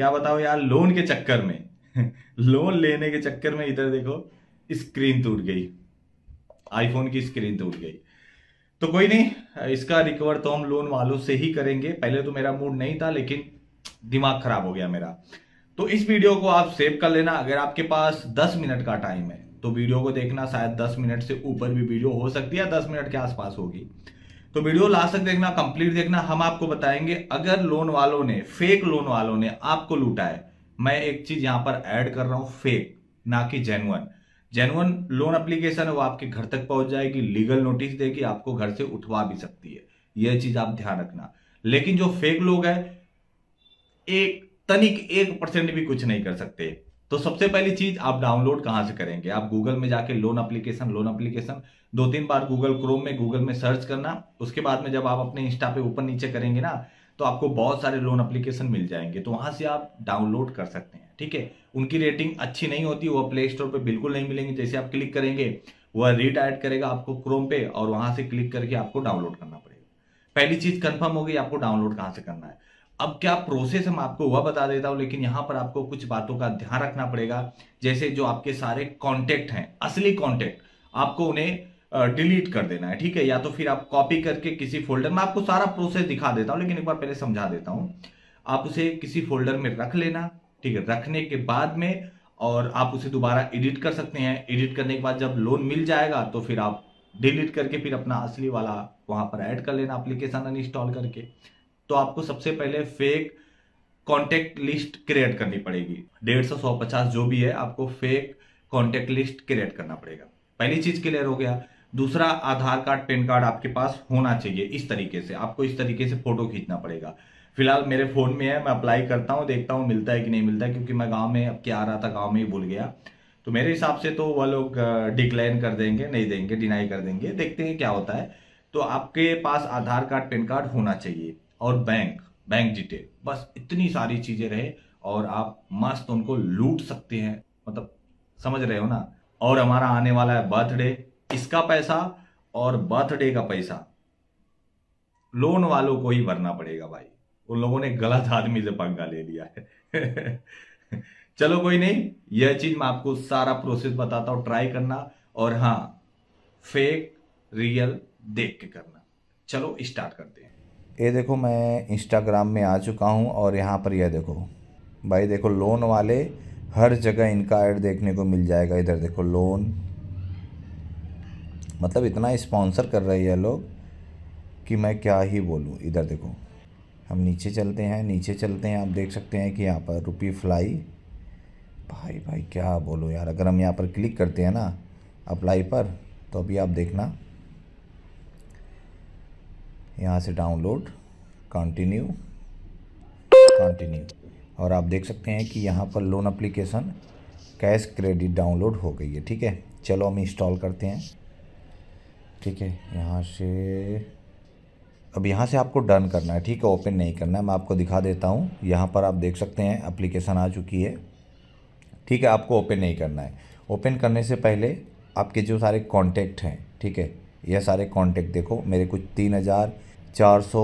क्या बताओ यार लोन के चक्कर में लोन लेने के चक्कर में इधर देखो स्क्रीन टूट गई आईफोन की स्क्रीन टूट गई तो कोई नहीं इसका रिकवर तो हम लोन वालों से ही करेंगे पहले तो मेरा मूड नहीं था लेकिन दिमाग खराब हो गया मेरा तो इस वीडियो को आप सेव कर लेना अगर आपके पास 10 मिनट का टाइम है तो वीडियो को देखना शायद 10 मिनट से ऊपर भी वीडियो हो सकती है 10 मिनट के आसपास होगी तो वीडियो लास्ट तक देखना कंप्लीट देखना हम आपको बताएंगे अगर लोन वालों ने फेक लोन वालों ने आपको लूटा है मैं एक चीज यहां पर ऐड कर रहा हूं फेक ना कि जेनुअन जेनुअन लोन अप्लीकेशन है वो आपके घर तक पहुंच जाएगी लीगल नोटिस देगी आपको घर से उठवा भी सकती है यह चीज आप ध्यान रखना लेकिन जो फेक लोग हैं एक तनिक एक परसेंट भी कुछ नहीं कर सकते तो सबसे पहली चीज आप डाउनलोड कहां से करेंगे आप गूगल में जाके लोन एप्लीकेशन लोन एप्लीकेशन दो तीन बार गूगल क्रोम में गूगल में सर्च करना उसके बाद में जब आप अपने इंस्टा पे ऊपर नीचे करेंगे ना तो आपको बहुत सारे लोन एप्लीकेशन मिल जाएंगे तो वहां से आप डाउनलोड कर सकते हैं ठीक है उनकी रेटिंग अच्छी नहीं होती वह प्ले स्टोर पर बिल्कुल नहीं मिलेंगे जैसे आप क्लिक करेंगे वह एड करेगा आपको क्रोम पे और वहां से क्लिक करके आपको डाउनलोड करना पड़ेगा पहली चीज कंफर्म होगी आपको डाउनलोड कहां से करना है अब क्या प्रोसेस हम आपको वह बता देता हूँ लेकिन यहां पर आपको कुछ बातों का ध्यान रखना पड़ेगा जैसे जो आपके सारे कॉन्टेक्ट हैं असली कॉन्टेक्ट आपको उन्हें डिलीट कर देना है ठीक है या तो फिर आप कॉपी करके किसी फोल्डर में आपको सारा प्रोसेस दिखा देता हूं लेकिन एक बार पहले समझा देता हूँ आप उसे किसी फोल्डर में रख लेना ठीक है रखने के बाद में और आप उसे दोबारा एडिट कर सकते हैं एडिट करने के बाद जब लोन मिल जाएगा तो फिर आप डिलीट करके फिर अपना असली वाला वहां पर ऐड कर लेना एप्लीकेशन अनइंस्टॉल करके तो आपको सबसे पहले फेक कॉन्टेक्ट लिस्ट क्रिएट करनी पड़ेगी डेढ़ सौ सौ पचास जो भी है आपको फेक कॉन्टेक्ट लिस्ट क्रिएट करना पड़ेगा पहली चीज क्लियर हो गया दूसरा आधार कार्ड पैन कार्ड आपके पास होना चाहिए इस तरीके से आपको इस तरीके से फोटो खींचना पड़ेगा फिलहाल मेरे फोन में है मैं अप्लाई करता हूँ देखता हूँ मिलता है कि नहीं मिलता है क्योंकि मैं गाँव में अब क्या आ रहा था गाँव में ही भूल गया तो मेरे हिसाब से तो वह लोग डिक्लाइन कर देंगे नहीं देंगे डिनाई कर देंगे देखते हैं क्या होता है तो आपके पास आधार कार्ड पैन कार्ड होना चाहिए और बैंक बैंक डिटेल बस इतनी सारी चीजें रहे और आप मस्त उनको लूट सकते हैं मतलब समझ रहे हो ना और हमारा आने वाला है बर्थडे इसका पैसा और बर्थडे का पैसा लोन वालों को ही भरना पड़ेगा भाई उन लोगों ने गलत आदमी से पंगा ले लिया है चलो कोई नहीं यह चीज मैं आपको सारा प्रोसेस बताता हूं ट्राई करना और हाँ फेक रियल देख के करना चलो स्टार्ट करते हैं ये देखो मैं इंस्टाग्राम में आ चुका हूँ और यहाँ पर यह देखो भाई देखो लोन वाले हर जगह इनका ऐड देखने को मिल जाएगा इधर देखो लोन मतलब इतना स्पॉन्सर कर रही है लोग कि मैं क्या ही बोलूँ इधर देखो हम नीचे चलते हैं नीचे चलते हैं आप देख सकते हैं कि यहाँ पर रुपी फ्लाई भाई भाई क्या बोलो यार अगर हम यहाँ पर क्लिक करते हैं ना अप्लाई पर तो अभी आप देखना यहाँ से डाउनलोड कंटिन्यू कंटिन्यू और आप देख सकते हैं कि यहाँ पर loan application cash credit download हो गई है ठीक है चलो हम इंस्टॉल करते हैं ठीक है यहाँ से अब यहाँ से आपको डन करना है ठीक है ओपन नहीं करना है मैं आपको दिखा देता हूँ यहाँ पर आप देख सकते हैं अप्लीकेशन आ चुकी है ठीक है आपको ओपन नहीं करना है ओपन करने से पहले आपके जो सारे कॉन्टेक्ट हैं ठीक है यह सारे कॉन्टेक्ट देखो मेरे कुछ तीन हज़ार चार सौ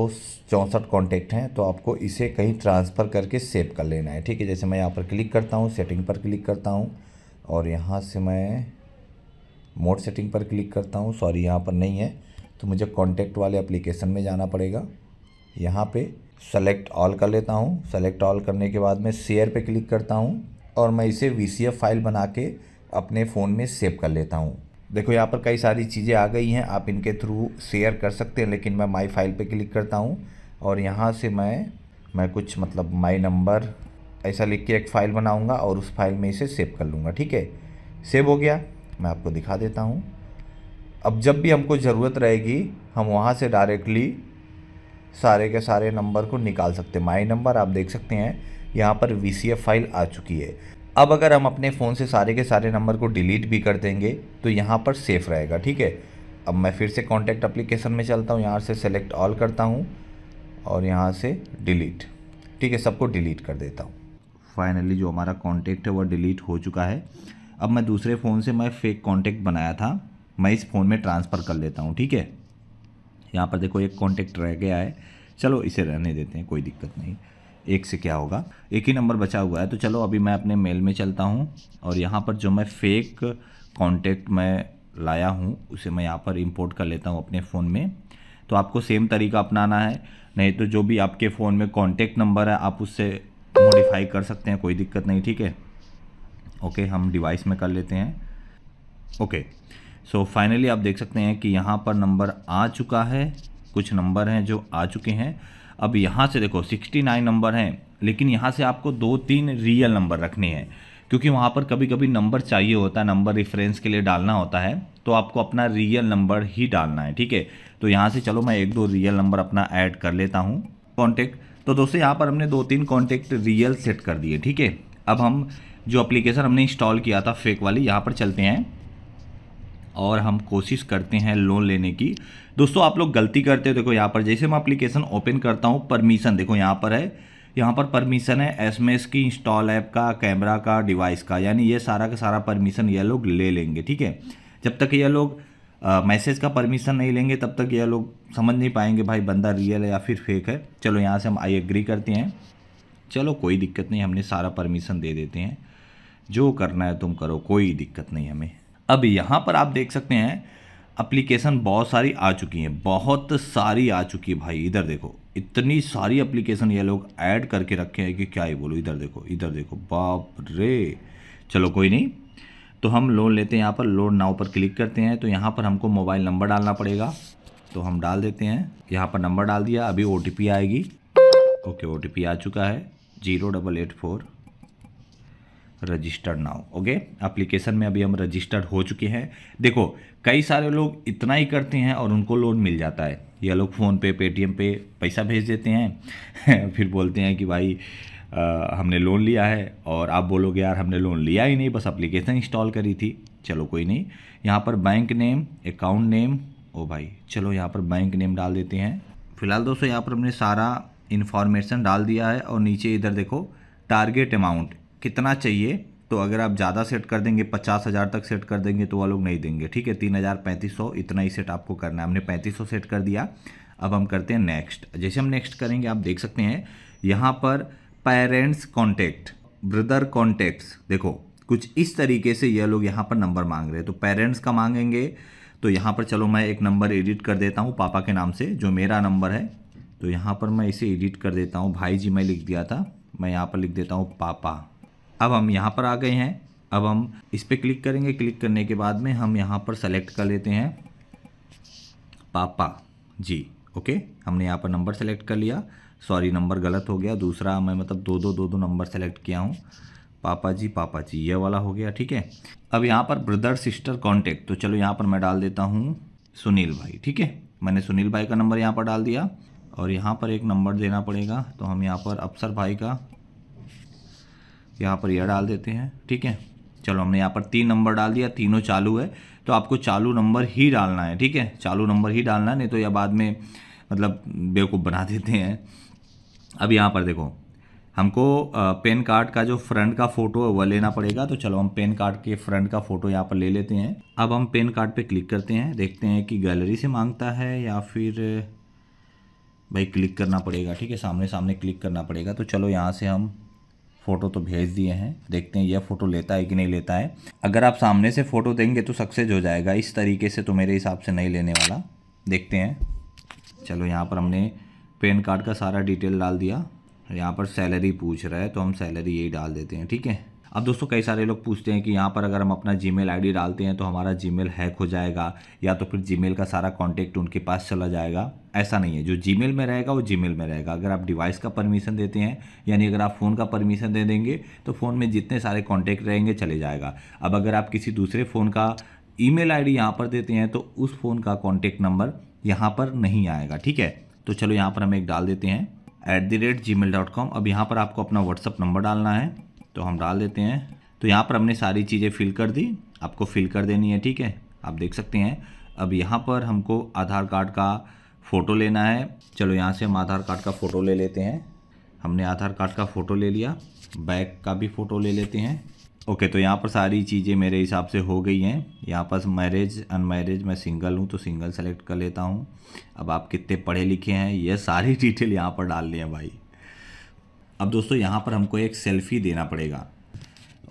चौंसठ कॉन्टैक्ट हैं तो आपको इसे कहीं ट्रांसफ़र करके सेव कर लेना है ठीक है जैसे मैं यहाँ पर क्लिक करता हूँ सेटिंग पर क्लिक करता हूँ और यहाँ से मैं मोड सेटिंग पर क्लिक करता हूँ सॉरी यहाँ पर नहीं है तो मुझे कॉन्टैक्ट वाले एप्लीकेशन में जाना पड़ेगा यहाँ पे सेलेक्ट ऑल कर लेता हूँ सेलेक्ट ऑल करने के बाद मैं शेयर पर क्लिक करता हूँ और मैं इसे वी फाइल बना के अपने फ़ोन में सेव कर लेता हूँ देखो यहाँ पर कई सारी चीज़ें आ गई हैं आप इनके थ्रू शेयर कर सकते हैं लेकिन मैं माई फाइल पे क्लिक करता हूँ और यहाँ से मैं मैं कुछ मतलब माई नंबर ऐसा लिख के एक फ़ाइल बनाऊँगा और उस फाइल में इसे सेव कर लूँगा ठीक है सेव हो गया मैं आपको दिखा देता हूँ अब जब भी हमको ज़रूरत रहेगी हम वहाँ से डायरेक्टली सारे के सारे नंबर को निकाल सकते हैं माई नंबर आप देख सकते हैं यहाँ पर वी फाइल आ चुकी है अब अगर हम अपने फ़ोन से सारे के सारे नंबर को डिलीट भी कर देंगे तो यहाँ पर सेफ़ रहेगा ठीक है अब मैं फिर से कॉन्टैक्ट अप्लीकेशन में चलता हूँ यहाँ से सेलेक्ट ऑल करता हूँ और यहाँ से डिलीट ठीक है सबको डिलीट कर देता हूँ फाइनली जो हमारा कॉन्टैक्ट है वह डिलीट हो चुका है अब मैं दूसरे फ़ोन से मैं फेक कॉन्टैक्ट बनाया था मैं इस फ़ोन में ट्रांसफ़र कर लेता हूँ ठीक है यहाँ पर देखो एक कॉन्टैक्ट रह गया है चलो इसे रहने देते हैं कोई दिक्कत नहीं एक से क्या होगा एक ही नंबर बचा हुआ है तो चलो अभी मैं अपने मेल में चलता हूँ और यहाँ पर जो मैं फेक कॉन्टैक्ट मैं लाया हूँ उसे मैं यहाँ पर इम्पोर्ट कर लेता हूँ अपने फ़ोन में तो आपको सेम तरीका अपनाना है नहीं तो जो भी आपके फ़ोन में कॉन्टेक्ट नंबर है आप उससे मॉडिफाई कर सकते हैं कोई दिक्कत नहीं ठीक है ओके हम डिवाइस में कर लेते हैं ओके सो फाइनली आप देख सकते हैं कि यहाँ पर नंबर आ चुका है कुछ नंबर हैं जो आ चुके हैं अब यहाँ से देखो 69 नंबर हैं लेकिन यहाँ से आपको दो तीन रियल नंबर रखने हैं क्योंकि वहाँ पर कभी कभी नंबर चाहिए होता है नंबर रिफरेंस के लिए डालना होता है तो आपको अपना रियल नंबर ही डालना है ठीक है तो यहाँ से चलो मैं एक दो रियल नंबर अपना ऐड कर लेता हूँ कॉन्टेक्ट तो दोस्तों यहाँ पर हमने दो तीन कॉन्टेक्ट रियल सेट कर दिए ठीक है अब हम जो एप्लीकेशन हमने इंस्टॉल किया था फेक वाली यहाँ पर चलते हैं और हम कोशिश करते हैं लोन लेने की दोस्तों आप लोग गलती करते हो देखो यहाँ पर जैसे मैं अप्लीकेशन ओपन करता हूँ परमिशन देखो यहाँ पर है यहाँ पर परमिशन है एस की इंस्टॉल ऐप का कैमरा का डिवाइस का यानी ये सारा का सारा परमिशन ये लोग ले लेंगे ठीक है जब तक ये लोग मैसेज का परमिशन नहीं लेंगे तब तक ये लोग समझ नहीं पाएंगे भाई बंदा रियल है या फिर फेक है चलो यहाँ से हम आई एग्री करते हैं चलो कोई दिक्कत नहीं हमने सारा परमिशन दे देते हैं जो करना है तुम करो कोई दिक्कत नहीं हमें अब यहाँ पर आप देख सकते हैं अप्लीकेशन बहुत सारी आ चुकी हैं बहुत सारी आ चुकी है भाई इधर देखो इतनी सारी अप्लीकेशन ये लोग ऐड करके रखे हैं कि क्या ही बोलो इधर देखो इधर देखो बाप रे चलो कोई नहीं तो हम लोन लेते हैं यहाँ पर लोन नाव पर क्लिक करते हैं तो यहाँ पर हमको मोबाइल नंबर डालना पड़ेगा तो हम डाल देते हैं यहाँ पर नंबर डाल दिया अभी ओ आएगी ओके ओ आ चुका है zero double eight four registered now okay application में अभी हम रजिस्टर्ड हो चुके हैं देखो कई सारे लोग इतना ही करते हैं और उनको लोन मिल जाता है ये लोग फ़ोन पे पेटीएम पे पैसा भेज देते हैं फिर बोलते हैं कि भाई आ, हमने लोन लिया है और आप बोलोगे यार हमने लोन लिया ही नहीं बस अप्लीकेशन इंस्टॉल करी थी चलो कोई नहीं यहाँ पर बैंक नेम अकाउंट नेम ओ भाई चलो यहाँ पर बैंक नेम डाल देते हैं फिलहाल दोस्तों यहाँ पर हमने सारा इन्फॉर्मेशन डाल दिया है और नीचे इधर देखो टारगेट अमाउंट कितना चाहिए तो अगर आप ज़्यादा सेट कर देंगे पचास हज़ार तक सेट कर देंगे तो वह लोग नहीं देंगे ठीक है तीन हज़ार पैंतीस सौ इतना ही सेट आपको करना है हमने पैंतीस सौ सेट कर दिया अब हम करते हैं नेक्स्ट जैसे हम नेक्स्ट करेंगे आप देख सकते हैं यहाँ पर पेरेंट्स कॉन्टेक्ट ब्रदर कॉन्टेक्ट्स देखो कुछ इस तरीके से यह लोग यहाँ पर नंबर मांग रहे हैं तो पेरेंट्स का मांगेंगे तो यहाँ पर चलो मैं एक नंबर एडिट कर देता हूँ पापा के नाम से जो मेरा नंबर है तो यहाँ पर मैं इसे एडिट कर देता हूँ भाई जी मैं लिख दिया था मैं यहाँ पर लिख देता हूँ पापा अब हम यहाँ पर आ गए हैं अब हम इस पर क्लिक करेंगे क्लिक करने के बाद में हम यहाँ पर सेलेक्ट कर लेते हैं पापा जी ओके हमने यहाँ पर नंबर सेलेक्ट कर लिया सॉरी नंबर गलत हो गया दूसरा मैं मतलब दो दो दो दो नंबर सेलेक्ट किया हूँ पापा जी पापा जी ये वाला हो गया ठीक है अब यहाँ पर ब्रदर सिस्टर कॉन्टेक्ट तो चलो यहाँ पर मैं डाल देता हूँ सुनील भाई ठीक है मैंने सुनील भाई का नंबर यहाँ पर डाल दिया और यहाँ पर एक नंबर देना पड़ेगा तो हम यहाँ पर अफसर भाई का यहाँ पर यह डाल देते हैं ठीक है चलो हमने यहाँ पर तीन नंबर डाल दिया तीनों चालू है तो आपको चालू नंबर ही डालना है ठीक है चालू नंबर ही डालना है नहीं तो यह बाद में मतलब बेवकूफ़ बना देते हैं अब यहाँ पर देखो हमको पेन कार्ड का जो फ्रंट का फ़ोटो है वह लेना पड़ेगा तो चलो हम पेन कार्ड के फ्रंट का फ़ोटो यहाँ पर ले लेते हैं अब हम पेन कार्ड पे क्लिक करते हैं देखते हैं कि गैलरी से मांगता है या फिर भाई क्लिक करना पड़ेगा ठीक है सामने सामने क्लिक करना पड़ेगा तो चलो यहाँ से हम फ़ोटो तो भेज दिए हैं देखते हैं यह फ़ोटो लेता है कि नहीं लेता है अगर आप सामने से फ़ोटो देंगे तो सक्सेस हो जाएगा इस तरीके से तो मेरे हिसाब से नहीं लेने वाला देखते हैं चलो यहाँ पर हमने पेन कार्ड का सारा डिटेल डाल दिया यहाँ पर सैलरी पूछ रहा है तो हम सैलरी यही डाल देते हैं ठीक है अब दोस्तों कई सारे लोग पूछते हैं कि यहाँ पर अगर हम अपना जी मेल डालते हैं तो हमारा जी हैक हो जाएगा या तो फिर जी का सारा कॉन्टैक्ट उनके पास चला जाएगा ऐसा नहीं है जो जी में रहेगा वो जी में रहेगा अगर आप डिवाइस का परमिशन देते हैं यानी अगर आप फ़ोन का परमिशन दे देंगे तो फ़ोन में जितने सारे कॉन्टैक्ट रहेंगे चले जाएगा अब अगर आप किसी दूसरे फ़ोन का ई मेल यहाँ पर देते हैं तो उस फ़ोन का कॉन्टैक्ट नंबर यहाँ पर नहीं आएगा ठीक है तो चलो यहाँ पर हम एक डाल देते हैं at the rate Gmail dot com अब यहाँ पर आपको अपना व्हाट्सअप नंबर डालना है तो हम डाल देते हैं तो यहाँ पर हमने सारी चीज़ें फिल कर दी आपको फिल कर देनी है ठीक है आप देख सकते हैं अब यहाँ पर हमको आधार कार्ड का फ़ोटो लेना है चलो यहाँ से हम आधार कार्ड का फ़ोटो ले लेते हैं हमने आधार कार्ड का फ़ोटो ले लिया बैग का भी फ़ोटो ले लेते हैं ओके तो यहाँ पर सारी चीज़ें मेरे हिसाब से हो गई हैं यहाँ पर मैरिज अनमैरिज मैं सिंगल हूँ तो सिंगल सेलेक्ट कर लेता हूँ अब आप कितने पढ़े लिखे हैं ये सारी डिटेल यहाँ पर डाल लिया भाई अब दोस्तों यहाँ पर हमको एक सेल्फ़ी देना पड़ेगा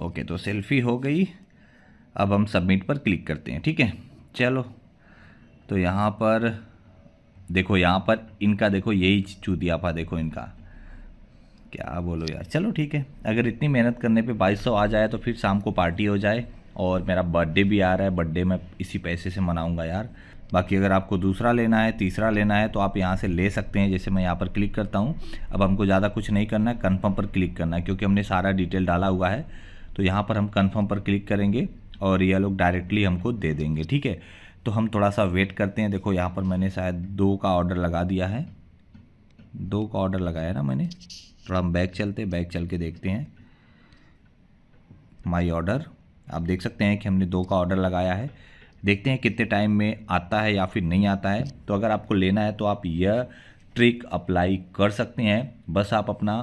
ओके तो सेल्फ़ी हो गई अब हम सबमिट पर क्लिक करते हैं ठीक है चलो तो यहाँ पर देखो यहाँ पर इनका देखो यही चूतियापा देखो इनका क्या बोलो यार चलो ठीक है अगर इतनी मेहनत करने पे 2200 आ जाए तो फिर शाम को पार्टी हो जाए और मेरा बर्थडे भी आ रहा है बर्थडे मैं इसी पैसे से मनाऊंगा यार बाकी अगर आपको दूसरा लेना है तीसरा लेना है तो आप यहाँ से ले सकते हैं जैसे मैं यहाँ पर क्लिक करता हूँ अब हमको ज़्यादा कुछ नहीं करना है कन्फर्म पर क्लिक करना है क्योंकि हमने सारा डिटेल डाला हुआ है तो यहाँ पर हम कन्फर्म पर क्लिक करेंगे और ये लोग डायरेक्टली हमको दे देंगे ठीक है तो हम थोड़ा सा वेट करते हैं देखो यहाँ पर मैंने शायद दो का ऑर्डर लगा दिया है दो का ऑर्डर लगाया ना मैंने थोड़ा हम बैग चलते बैग चल के देखते हैं माई ऑर्डर आप देख सकते हैं कि हमने दो का ऑर्डर लगाया है देखते हैं कितने टाइम में आता है या फिर नहीं आता है तो अगर आपको लेना है तो आप यह ट्रिक अप्लाई कर सकते हैं बस आप अपना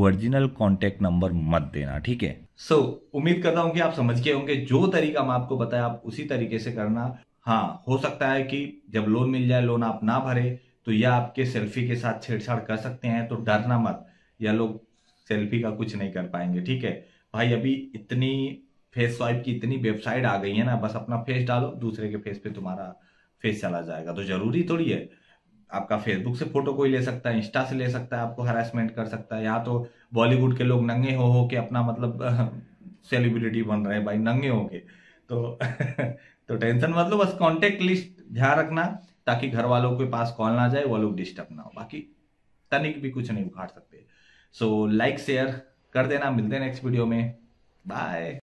ओरिजिनल कॉन्टैक्ट नंबर मत देना ठीक है सो so, उम्मीद करता हूँ कि आप समझ गए होंगे जो तरीका मैं आपको बताया आप उसी तरीके से करना हाँ हो सकता है कि जब लोन मिल जाए लोन आप ना भरे तो यह आपके सेल्फी के साथ छेड़छाड़ कर सकते हैं तो डरना मत यह लोग सेल्फी का कुछ नहीं कर पाएंगे ठीक है भाई अभी इतनी फेस स्वाइप की इतनी वेबसाइट आ गई है ना बस अपना फेस डालो दूसरे के फेस पे तुम्हारा फेस चला जाएगा तो जरूरी थोड़ी है आपका फेसबुक से फोटो कोई ले सकता है इंस्टा से ले सकता है आपको हरासमेंट कर सकता है या तो बॉलीवुड के लोग नंगे हो हो के अपना मतलब सेलिब्रिटी बन रहे हैं भाई नंगे हो के तो तो टेंशन मत लो बस कॉन्टेक्ट लिस्ट ध्यान रखना ताकि घर वालों के पास कॉल ना जाए वो लोग डिस्टर्ब ना हो बाकी तनिक भी कुछ नहीं उखाड़ सकते सो लाइक शेयर कर देना मिलते हैं नेक्स्ट वीडियो में बाय